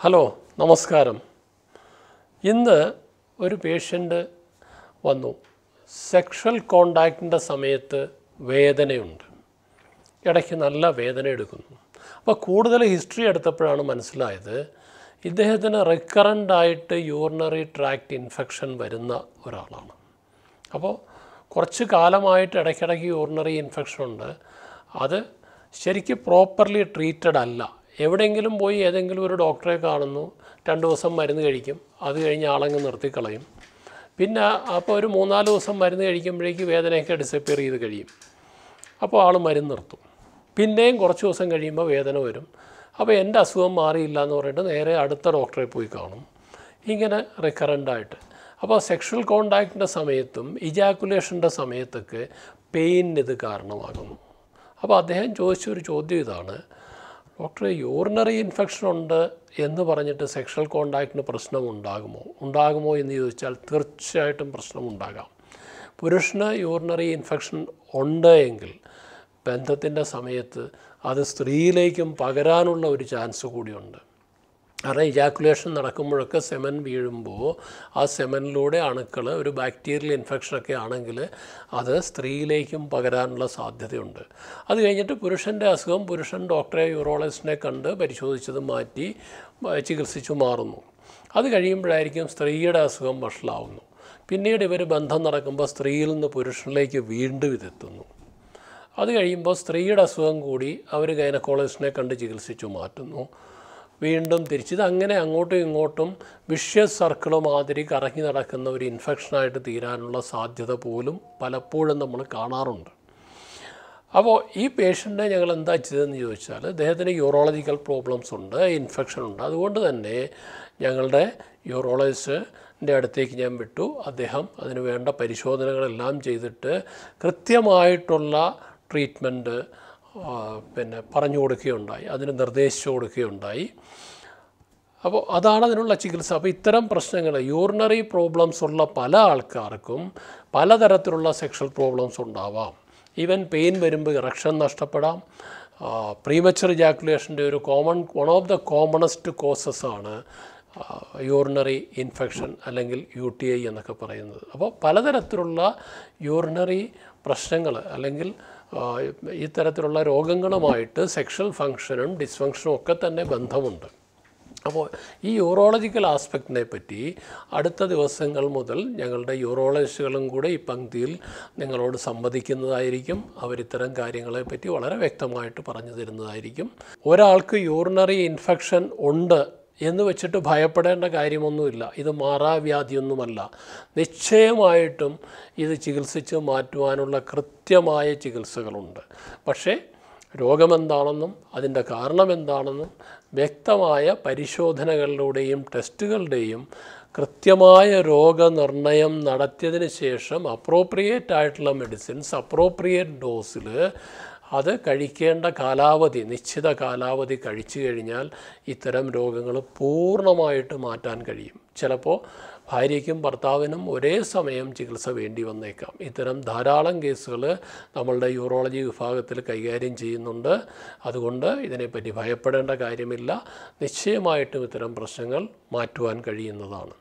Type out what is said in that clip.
hello നമസ്കാരം ഇന്ന് ഒരു പേഷ്യൻ്റ് വന്നു സെക്ഷൽ കോണ്ടാക്റ്റിൻ്റെ സമയത്ത് വേദനയുണ്ട് ഇടയ്ക്ക് നല്ല വേദന എടുക്കുന്നു അപ്പോൾ കൂടുതൽ ഹിസ്റ്ററി എടുത്തപ്പോഴാണ് മനസ്സിലായത് ഇദ്ദേഹത്തിന് റിക്കറൻ്റായിട്ട് യൂറിനറി ട്രാക്റ്റ് ഇൻഫെക്ഷൻ വരുന്ന ഒരാളാണ് അപ്പോൾ കുറച്ച് കാലമായിട്ട് ഇടയ്ക്കിടയ്ക്ക് യൂറിനറി ഇൻഫെക്ഷൻ ഉണ്ട് അത് ശരിക്കും പ്രോപ്പർലി ട്രീറ്റഡ് അല്ല എവിടെയെങ്കിലും പോയി ഏതെങ്കിലും ഒരു ഡോക്ടറെ കാണുന്നു രണ്ട് ദിവസം മരുന്ന് കഴിക്കും അത് കഴിഞ്ഞ് ആളങ്ങ് നിർത്തിക്കളയും പിന്നെ അപ്പോൾ ഒരു മൂന്നാല് ദിവസം മരുന്ന് കഴിക്കുമ്പോഴേക്ക് വേദനയൊക്കെ ഡിസപ്പിയർ ചെയ്ത് കഴിയും അപ്പോൾ ആൾ മരുന്ന് നിർത്തും പിന്നെയും കുറച്ച് ദിവസം കഴിയുമ്പോൾ വേദന വരും അപ്പോൾ എൻ്റെ അസുഖം മാറിയില്ല എന്ന് പറഞ്ഞിട്ട് നേരെ അടുത്ത ഡോക്ടറെ പോയി കാണും ഇങ്ങനെ റിക്കറൻ്റായിട്ട് അപ്പോൾ സെക്ഷൽ കോണ്ടാക്റ്റിൻ്റെ സമയത്തും ഇജാക്കുലേഷൻ്റെ സമയത്തൊക്കെ പെയിനിന് ഇത് കാരണമാകുന്നു അപ്പോൾ അദ്ദേഹം ചോദിച്ചൊരു ചോദ്യം ഇതാണ് ഡോക്ടറെ യൂറിനറി ഇൻഫെക്ഷൻ ഉണ്ട് എന്ന് പറഞ്ഞിട്ട് സെക്ഷൽ കോണ്ടാക്റ്റിന് പ്രശ്നം ഉണ്ടാകുമോ ഉണ്ടാകുമോ എന്ന് ചോദിച്ചാൽ തീർച്ചയായിട്ടും പ്രശ്നമുണ്ടാകാം പുരുഷന് യൂറിനറി ഇൻഫെക്ഷൻ ഉണ്ട് എങ്കിൽ ബന്ധത്തിൻ്റെ സമയത്ത് അത് സ്ത്രീയിലേക്കും പകരാനുള്ള ഒരു ചാൻസ് കൂടിയുണ്ട് കാരണം ഇജാക്കുലേഷൻ നടക്കുമ്പോഴൊക്കെ സെമൻ വീഴുമ്പോൾ ആ സെമനിലൂടെ അണുക്കൾ ഒരു ബാക്ടീരിയൽ ഇൻഫെക്ഷനൊക്കെ ആണെങ്കിൽ അത് സ്ത്രീയിലേക്കും പകരാനുള്ള സാധ്യതയുണ്ട് അത് കഴിഞ്ഞിട്ട് പുരുഷൻ്റെ അസുഖം പുരുഷൻ ഡോക്ടറെ യൂറോളജിസ്റ്റിനെ കണ്ട് പരിശോധിച്ചത് മാറ്റി ചികിത്സിച്ചു മാറുന്നു അത് കഴിയുമ്പോഴായിരിക്കും സ്ത്രീയുടെ അസുഖം വഷളാവുന്നു പിന്നീട് ഇവർ ബന്ധം നടക്കുമ്പോൾ സ്ത്രീയിൽ നിന്ന് പുരുഷനിലേക്ക് വീണ്ടും ഇതെത്തുന്നു അത് കഴിയുമ്പോൾ സ്ത്രീയുടെ അസുഖം കൂടി അവർ ഗൈനക്കോളജിസ്റ്റിനെ കണ്ട് ചികിത്സിച്ചു മാറ്റുന്നു വീണ്ടും തിരിച്ചത് അങ്ങനെ അങ്ങോട്ടും ഇങ്ങോട്ടും വിഷ്യസ് സർക്കിള് മാതിരി കറങ്ങി നടക്കുന്ന ഒരു ഇൻഫെക്ഷനായിട്ട് തീരാനുള്ള സാധ്യത പോലും പലപ്പോഴും നമ്മൾ കാണാറുണ്ട് അപ്പോൾ ഈ പേഷ്യൻറ്റിനെ ഞങ്ങൾ എന്താ ചെയ്തതെന്ന് ചോദിച്ചാൽ അദ്ദേഹത്തിന് യൂറോളജിക്കൽ പ്രോബ്ലംസ് ഉണ്ട് ഇൻഫെക്ഷൻ ഉണ്ട് അതുകൊണ്ട് തന്നെ ഞങ്ങളുടെ യൂറോളജിസ്റ്റിൻ്റെ അടുത്തേക്ക് ഞാൻ വിട്ടു അദ്ദേഹം അതിന് വേണ്ട പരിശോധനകളെല്ലാം ചെയ്തിട്ട് കൃത്യമായിട്ടുള്ള ട്രീറ്റ്മെൻറ്റ് പിന്നെ പറഞ്ഞു കൊടുക്കുകയുണ്ടായി അതിന് നിർദ്ദേശിച്ചു കൊടുക്കുകയുണ്ടായി അപ്പോൾ അതാണ് അതിനുള്ള ചികിത്സ അപ്പോൾ ഇത്തരം പ്രശ്നങ്ങൾ യൂറിനറി പ്രോബ്ലംസ് ഉള്ള പല ആൾക്കാർക്കും പലതരത്തിലുള്ള സെക്ഷൽ പ്രോബ്ലംസ് ഉണ്ടാവാം ഈവൻ പെയിൻ വരുമ്പോൾ ഇറക്ഷൻ നഷ്ടപ്പെടാം പ്രീമച്ചർ ജാക്കുലേഷൻ്റെ ഒരു common one of the commonest causes ആണ് യൂറിനറി ഇൻഫെക്ഷൻ അല്ലെങ്കിൽ യു ടി ഐ എന്നൊക്കെ പറയുന്നത് അപ്പോൾ പലതരത്തിലുള്ള യൂറിനറി പ്രശ്നങ്ങൾ അല്ലെങ്കിൽ ഇത്തരത്തിലുള്ള രോഗങ്ങളുമായിട്ട് സെക്ഷൽ ഫങ്ഷനും ഡിസ്ഫങ്ഷനും ഒക്കെ തന്നെ ബന്ധമുണ്ട് അപ്പോൾ ഈ യൂറോളജിക്കൽ ആസ്പെക്റ്റിനെ പറ്റി അടുത്ത ദിവസങ്ങൾ മുതൽ ഞങ്ങളുടെ യൂറോളജിസ്റ്റുകളും കൂടെ ഈ പങ്ക്തിയിൽ നിങ്ങളോട് സംവദിക്കുന്നതായിരിക്കും അവരിത്തരം കാര്യങ്ങളെ പറ്റി വളരെ വ്യക്തമായിട്ട് പറഞ്ഞു തരുന്നതായിരിക്കും ഒരാൾക്ക് യൂറിനറി ഇൻഫെക്ഷൻ ഉണ്ട് എന്ന് വെച്ചിട്ട് ഭയപ്പെടേണ്ട കാര്യമൊന്നുമില്ല ഇത് മാറാവ്യാധിയൊന്നുമല്ല നിശ്ചയമായിട്ടും ഇത് ചികിത്സിച്ച് മാറ്റുവാനുള്ള കൃത്യമായ ചികിത്സകളുണ്ട് പക്ഷേ രോഗമെന്താണെന്നും അതിൻ്റെ കാരണമെന്താണെന്നും വ്യക്തമായ പരിശോധനകളിലൂടെയും ടെസ്റ്റുകളുടെയും കൃത്യമായ രോഗനിർണയം നടത്തിയതിന് ശേഷം അപ്രോപ്രിയേറ്റ് ആയിട്ടുള്ള മെഡിസിൻസ് അപ്രോപ്രിയേറ്റ് ഡോസിൽ അത് കഴിക്കേണ്ട കാലാവധി നിശ്ചിത കാലാവധി കഴിച്ചു കഴിഞ്ഞാൽ ഇത്തരം രോഗങ്ങൾ പൂർണ്ണമായിട്ട് മാറ്റാൻ കഴിയും ചിലപ്പോൾ ഭാര്യയ്ക്കും ഭർത്താവിനും ഒരേ സമയം ചികിത്സ വേണ്ടി വന്നേക്കാം ഇത്തരം ധാരാളം കേസുകൾ നമ്മളുടെ യൂറോളജി വിഭാഗത്തിൽ കൈകാര്യം ചെയ്യുന്നുണ്ട് അതുകൊണ്ട് ഇതിനെപ്പറ്റി ഭയപ്പെടേണ്ട കാര്യമില്ല നിശ്ചയമായിട്ടും ഇത്തരം പ്രശ്നങ്ങൾ മാറ്റുവാൻ കഴിയുന്നതാണ്